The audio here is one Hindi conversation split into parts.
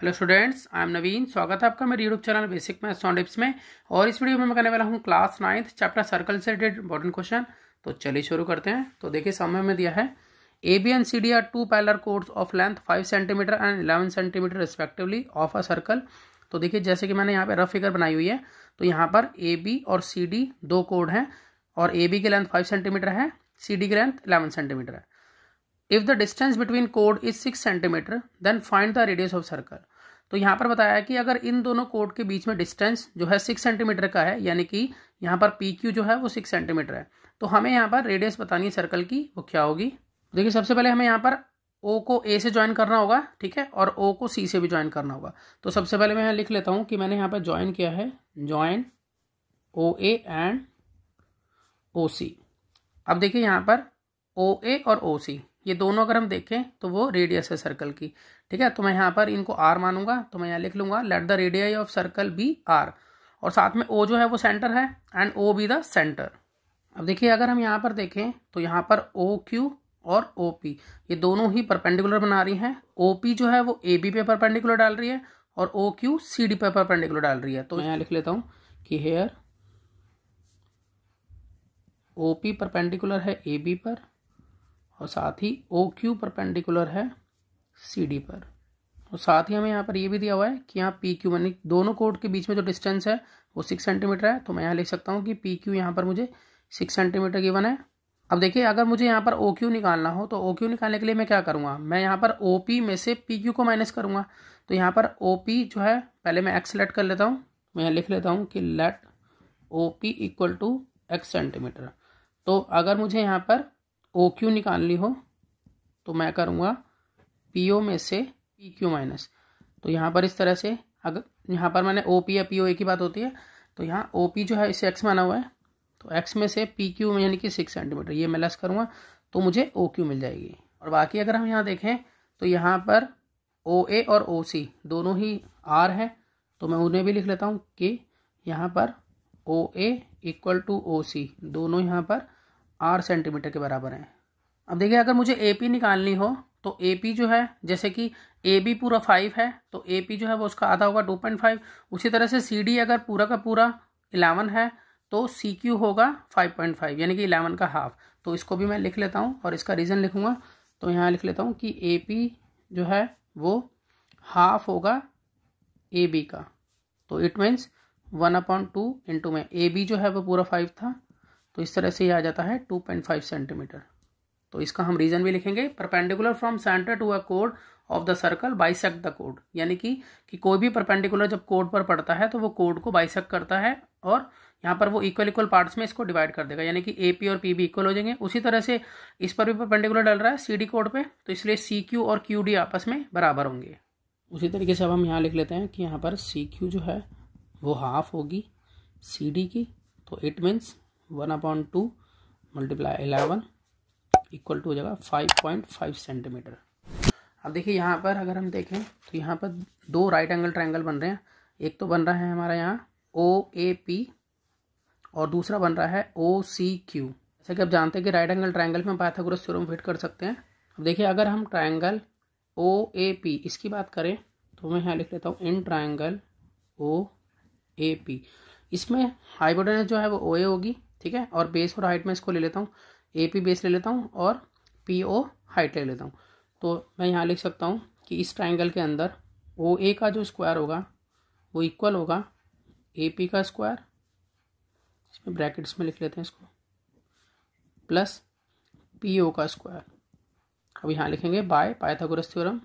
hello students I am Naveen स्वागत है आपका मेरे YouTube channel basic math tips में और इस वीडियो में मैं करने वाला हूँ क्लास नाइन्थ चैप्टर सर्कल से रिलेटेड इंपॉर्टेंट क्वेश्चन तो चलिए शुरू करते हैं तो देखिए समय में दिया है A B and C D are two parallel chords of length five centimetre and eleven centimetre respectively of a circle तो देखिए जैसे कि मैंने यहाँ पर रफ फिगर बनाई हुई है तो यहाँ पर ए बी और सी डी दो कोड हैं और ए बी की लेंथ फाइव सेंटीमीटर है सी डी की लेंथ इलेवन सेंटीमीटर है इफ़ द डिस्टेंस बिटवीन कोड is six centimetre then find the radius of circle तो यहाँ पर बताया कि अगर इन दोनों कोड के बीच में डिस्टेंस जो है सिक्स सेंटीमीटर का है यानी कि यहाँ पर पी क्यू जो है वो सिक्स सेंटीमीटर है तो हमें यहाँ पर रेडियस बतानी है सर्कल की वो क्या होगी देखिए सबसे पहले हमें यहाँ पर ओ को ए से ज्वाइन करना होगा ठीक है और ओ को सी से भी ज्वाइन करना होगा तो सबसे पहले मैं यहाँ लिख लेता हूँ कि मैंने यहाँ पर ज्वाइन किया है ज्वाइन ओ ए एंड ओ सी अब देखिए यहाँ पर ओ ए और ओ सी ये दोनों अगर हम देखें तो वो रेडियस है सर्कल की ठीक है तो मैं यहाँ पर इनको आर मानूंगा तो मैं यहाँ लिख लूंगा let the radii of circle be r और साथ में ओ जो है वो सेंटर है and O B the centre अब देखिए अगर हम यहाँ पर देखें तो यहाँ पर ओ क्यू और ओ पी ये दोनों ही परपेंडिकुलर बना रही हैं ओ पी जो है वो ए बी पे परपेंडिकुलर डाल रही है और ओ क्यू सी डी पे परपेंडिकुलर डाल रही है तो मैं यहाँ लिख लेता हूँ कि हेयर ओ पी परपेंडिकुलर है ए बी पर और साथ ही ओ क्यू परपेंडिकुलर है सी डी पर और साथ ही हमें यहाँ पर ये भी दिया हुआ है कि यहाँ पी क्यू यानी दोनों कोड के बीच में जो डिस्टेंस है वो सिक्स सेंटीमीटर है तो मैं यहाँ लिख सकता हूँ कि पी क्यू यहाँ पर मुझे सिक्स सेंटीमीटर गिवन है अब देखिए अगर मुझे यहाँ पर ओ क्यू निकालना हो तो ओ क्यू निकालने के लिए मैं क्या करूँगा मैं यहाँ पर ओ पी में से पी क्यू को माइनस करूँगा तो यहाँ पर ओ पी जो है पहले मैं एक्स लेट कर लेता हूँ मैं यहाँ लिख लेता हूँ कि let O P equal to X centimetre तो अगर मुझे यहाँ पर ओ क्यू निकालनी हो तो मैं करूँगा पी ओ में से पी क्यू माइनस तो यहाँ पर इस तरह से अगर यहाँ पर मैंने ओ पी या पी ओ ए की बात होती है तो यहाँ ओ पी जो है इसे एक्स माना हुआ है तो एक्स में से पी क्यू यानी कि सिक्स सेंटीमीटर ये मैं लेस करूँगा तो मुझे ओ क्यू मिल जाएगी और बाकी अगर हम यहाँ देखें तो यहाँ पर ओ ए और ओ सी दोनों ही आर हैं तो मैं उन्हें भी लिख लेता हूँ कि यहाँ पर ओ ए इक्वल टू ओ सी दोनों यहाँ पर आर सेंटीमीटर के बराबर है अब देखिए अगर मुझे ए पी निकालनी हो तो ए पी जो है जैसे कि ए बी पूरा फाइव है तो ए पी जो है वो उसका आधा होगा टू पॉइंट फाइव उसी तरह से सी डी अगर पूरा का पूरा इलेवन है तो सी क्यू होगा फाइव पॉइंट फाइव यानी कि इलेवन का हाफ तो इसको भी मैं लिख लेता हूँ और इसका रीज़न लिखूँगा तो यहाँ लिख लेता हूँ कि ए पी जो है वो हाफ होगा ए बी का तो it means one upon two into में ए बी जो है वो पूरा फाइव था तो इस तरह से ये आ जाता है टू पॉइंट फाइव सेंटीमीटर तो इसका हम रीजन भी लिखेंगे perpendicular from centre to a code of the circle bisect the code यानी कि कि कोई भी परपेंडिकुलर जब कोड पर पड़ता है तो वो कोड को बाइसेक करता है और यहाँ पर वो इक्वल इक्वल पार्ट्स में इसको डिवाइड कर देगा यानी कि ए पी और पी भी इक्वल हो जाएंगे उसी तरह से इस पर भी परपेंडिकुलर डल रहा है सी डी कोड पर तो इसलिए सी क्यू और क्यू डी आपस में बराबर होंगे उसी तरीके से अब हम यहाँ लिख लेते हैं कि यहाँ पर सी क्यू जो है वो हाफ होगी सी डी की तो it means one upon two multiply eleven equal to हो जाएगा फाइव पॉइंट फाइव सेंटीमीटर अब देखिए यहाँ पर अगर हम देखें तो यहाँ पर दो राइट एंगल ट्रायंगल बन रहे हैं एक तो बन रहा है हमारा यहाँ ओ ए पी और दूसरा बन रहा है ओ सी क्यू जैसे कि आप जानते हैं कि राइट एंगल ट्रायंगल में पाथागोरस थ्योरम फिट कर सकते हैं अब देखिए अगर हम ट्रायंगल ओ ए पी इसकी बात करें तो मैं यहाँ लिख लेता हूँ in triangle O A P इसमें हाइब्रोडेनस जो है वो ओ ए होगी ठीक है और बेस और हाइट में इसको ले लेता हूँ ए पी बेस ले लेता हूँ और पी ओ हाइट ले लेता हूँ तो मैं यहाँ लिख सकता हूँ कि इस ट्राइंगल के अंदर ओ ए का जो स्क्वायर होगा वो इक्वल होगा ए पी का स्क्वायर इसमें ब्रैकेट्स में लिख लेते हैं इसको प्लस पी ओ का स्क्वायर अब यहाँ लिखेंगे बाय पाइथागोरस थ्योरम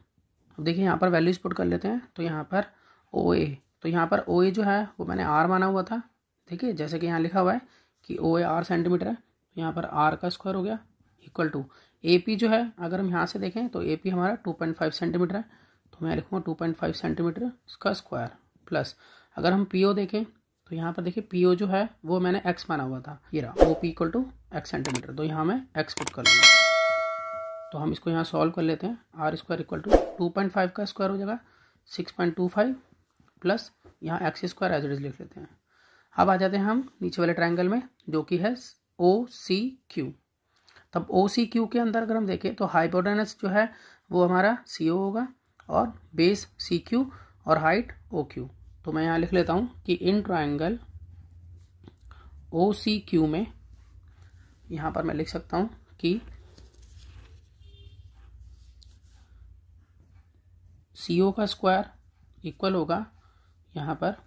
अब देखिए यहाँ पर वैल्यूज पुट कर लेते हैं तो यहाँ पर ओ ए तो यहाँ पर ओ ए जो है वो मैंने आर माना हुआ था ठीक है जैसे कि यहाँ लिखा हुआ है कि ओ ए आर सेंटीमीटर है तो यहाँ पर आर का स्क्वायर हो गया इक्वल टू ए पी जो है अगर हम यहाँ से देखें तो ए पी हमारा टू पॉइंट फाइव सेंटीमीटर है तो मैं लिखूँगा टू पॉइंट फाइव सेंटीमीटर इसका स्क्वायर प्लस अगर हम पी ओ देखें तो यहाँ पर देखिए पी ओ जो है वो मैंने एक्स माना हुआ था ये रहा O P equal to X centimetre तो यहाँ मैं एक्स पुट कर लूँगा तो हम इसको यहाँ सॉल्व कर लेते हैं R square equal to two point five का स्क्वायर हो जाएगा six point two five plus यहाँ X square as it is लिख लेते हैं अब आ जाते हैं हम नीचे वाले ट्राइंगल में जो कि है ओ सी क्यू तब ओ सी क्यू के अंदर अगर हम देखें तो हाइपोटेनस जो है वो हमारा सी ओ होगा और बेस सी क्यू और हाइट ओ क्यू तो मैं यहाँ लिख लेता हूँ कि in triangle O C Q में यहाँ पर मैं लिख सकता हूँ कि सी ओ का स्क्वायर इक्वल होगा यहाँ पर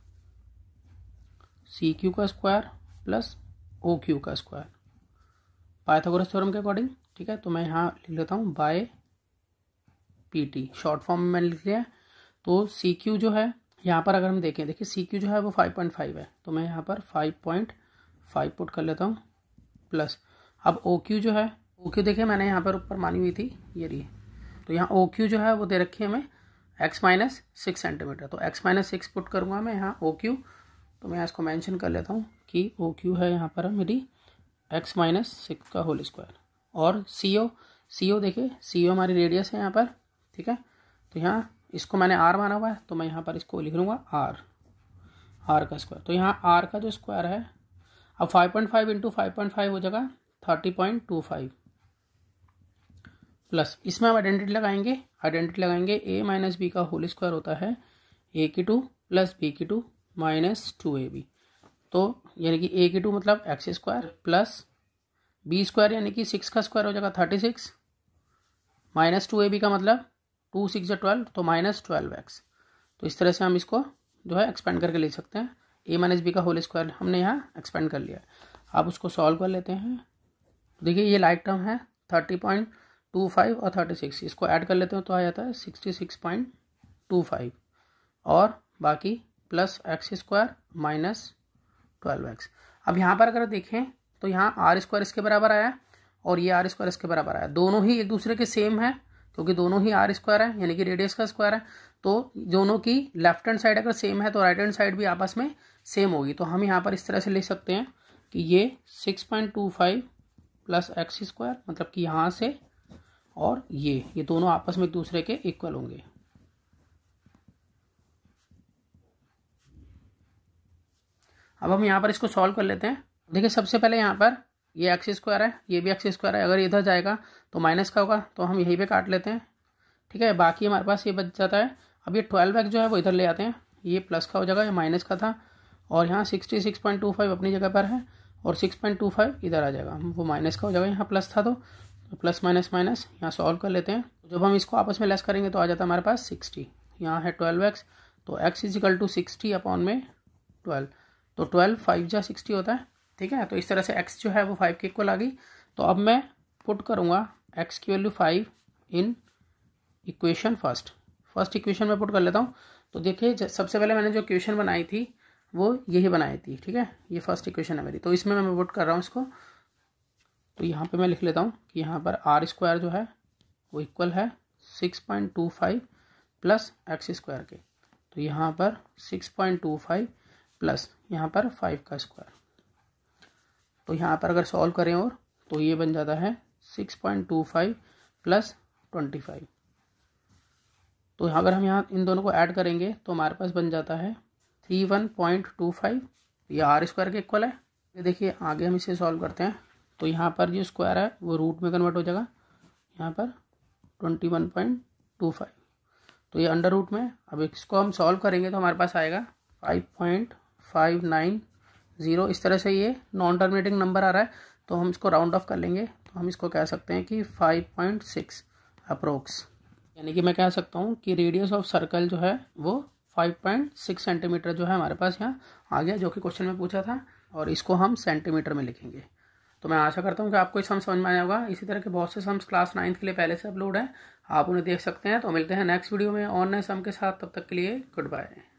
सी क्यू का स्क्वायर प्लस ओ क्यू का स्क्वायर पाइथागोरस थ्योरम के अकॉर्डिंग ठीक है तो मैं यहाँ लिख लेता हूँ by P T short form में मैंने लिख लिया तो सी क्यू जो है यहाँ पर अगर हम देखें देखिए सी क्यू जो है वो फाइव पॉइंट फाइव है तो मैं यहाँ पर फाइव पॉइंट फाइव पुट कर लेता हूँ प्लस अब ओ क्यू जो है ओ क्यू देखिए मैंने यहाँ पर ऊपर मानी हुई थी ये रही तो यहाँ ओ क्यू जो है वो दे रखी है हमें एक्स माइनस सिक्स सेंटीमीटर तो एक्स माइनस सिक्स पुट करूँगा मैं यहाँ ओ क्यू तो मैं इसको मेंशन कर लेता हूँ कि ओ क्यू है यहाँ पर मेरी एक्स माइनस सिक्स का होल स्क्वायर और सी ओ सी ओ देखिए सी ओ हमारी रेडियस है यहाँ पर ठीक है तो यहाँ इसको मैंने आर माना हुआ है तो मैं यहाँ पर इसको लिख लूँगा आर आर का स्क्वायर तो यहाँ आर का जो स्क्वायर है अब five point five into five point five हो जाएगा thirty point two five plus इसमें हम आइडेंटिटी लगाएंगे आइडेंटिटी लगाएंगे ए माइनस बी का होल स्क्वायर होता है ए की टू प्लस बी की two minus two A B तो यानी कि ए की टू मतलब X square plus B square यानी कि सिक्स का स्क्वायर हो जाएगा thirty six minus two A B का मतलब टू सिक्स या ट्वेल्व तो माइनस ट्वेल्व एक्स तो इस तरह से हम इसको जो है एक्सपेंड करके ले सकते हैं ए माइनस बी का होल स्क्वायर हमने यहाँ एक्सपेंड कर लिया आप उसको सॉल्व कर लेते हैं तो देखिए ये लाइक टर्म है थर्टी पॉइंट टू फाइव और थर्टी सिक्स इसको ऐड कर लेते हैं तो आ जाता है sixty six point two five और बाकी plus X square minus twelve X अब यहाँ पर अगर देखें तो यहाँ आर स्क्वायर इसके बराबर आया और ये आर स्क्वायर इसके बराबर आया दोनों ही एक दूसरे के सेम है क्योंकि दोनों ही आर स्क्वायर है यानी कि रेडियस का स्क्वायर है तो दोनों की लेफ्ट हैंड साइड अगर सेम है तो राइट हैंड साइड भी आपस में सेम होगी तो हम यहाँ पर इस तरह से लिख सकते हैं कि ये six point two five plus X square मतलब कि यहाँ से और ये ये दोनों आपस में एक दूसरे के इक्वल होंगे अब हम यहाँ पर इसको सॉल्व कर लेते हैं देखिए सबसे पहले यहाँ पर ये एक्स स्क्वायर है ये भी एक्स स्क्वायर है अगर इधर जाएगा तो माइनस का होगा तो हम यहीं पे काट लेते हैं ठीक है बाकी हमारे पास ये बच जाता है अब ये ट्वेल्व एक्स जो है वो इधर ले आते हैं ये प्लस का हो जाएगा ये माइनस का था और यहाँ sixty six point two five अपनी जगह पर है और सिक्स पॉइंट टू फाइव इधर आ जाएगा वो माइनस का हो जाएगा यहाँ प्लस था तो प्लस माइनस माइनस यहाँ सॉल्व कर लेते हैं तो जब हम इसको आपस में लेस करेंगे तो आ जाता है हमारे पास सिक्सटी यहाँ है ट्वेल्व एक्स तो X equal to sixty upon में ट्वेल्व तो ट्वेल्व फाइव जा सिक्सटी होता है ठीक है तो इस तरह से एक्स जो है वो फाइव के इक्वल आ गई तो अब मैं पुट करूँगा एक्स की value five in equation first first equation में पुट कर लेता हूँ तो देखिए सबसे पहले मैंने जो इक्वेशन बनाई थी वो यही बनाई थी ठीक है ये फर्स्ट इक्वेशन है मेरी तो इसमें मैं पुट कर रहा हूँ इसको तो यहाँ पे मैं लिख लेता हूँ कि यहाँ पर आर स्क्वायर जो है वो इक्वल है six point two five plus X square के तो यहाँ पर six point two five plus यहाँ पर फाइव का स्क्वायर तो यहाँ पर अगर सॉल्व करें और तो ये बन जाता है six point two five plus twenty five तो यहाँ अगर हम यहाँ इन दोनों को ऐड करेंगे तो हमारे पास बन जाता है three one point two five ये आर स्क्वायर के इक्वल है ये देखिए आगे हम इसे सॉल्व करते हैं तो यहाँ पर जो स्क्वायर है वो रूट में कन्वर्ट हो जाएगा यहाँ पर twenty one point two five तो ये अंडर रूट में अब इसको हम सॉल्व करेंगे तो हमारे पास आएगा five point five nine zero इस तरह से ये नॉन टर्मिनेटिंग नंबर आ रहा है तो हम इसको राउंड ऑफ कर लेंगे तो हम इसको कह सकते हैं कि फाइव पॉइंट सिक्स अप्रोक्स यानी कि मैं कह सकता हूँ कि रेडियस ऑफ सर्कल जो है वो फाइव पॉइंट सिक्स सेंटीमीटर जो है हमारे पास यहाँ आ गया जो कि क्वेश्चन में पूछा था और इसको हम सेंटीमीटर में लिखेंगे तो मैं आशा करता हूँ कि आपको ये सम समझ में आया होगा इसी तरह के बहुत से सम्स क्लास नाइन्थ के लिए पहले से अपलोड है आप उन्हें देख सकते हैं तो मिलते हैं नेक्स्ट वीडियो में और नए सम के साथ तब तक के लिए गुड बाय